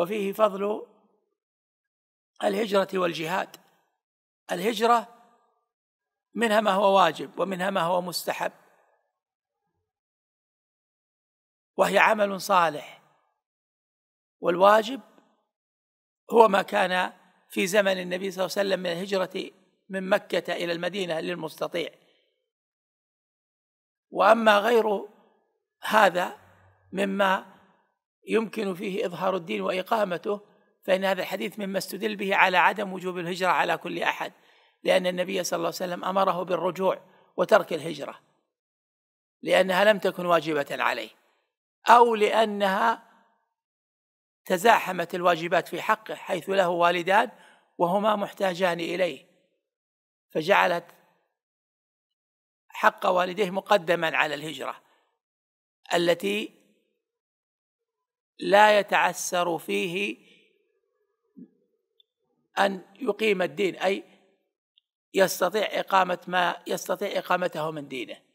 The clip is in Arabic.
وفيه فضل الهجرة والجهاد الهجرة منها ما هو واجب ومنها ما هو مستحب وهي عمل صالح والواجب هو ما كان في زمن النبي صلى الله عليه وسلم من الهجرة من مكة إلى المدينة للمستطيع وأما غير هذا مما يمكن فيه إظهار الدين وإقامته فإن هذا الحديث مما استدل به على عدم وجوب الهجرة على كل أحد لأن النبي صلى الله عليه وسلم أمره بالرجوع وترك الهجرة لأنها لم تكن واجبة عليه أو لأنها تزاحمت الواجبات في حقه حيث له والدان وهما محتاجان إليه فجعلت حق والديه مقدما على الهجرة التي لا يتعسر فيه ان يقيم الدين اي يستطيع اقامه ما يستطيع اقامته من دينه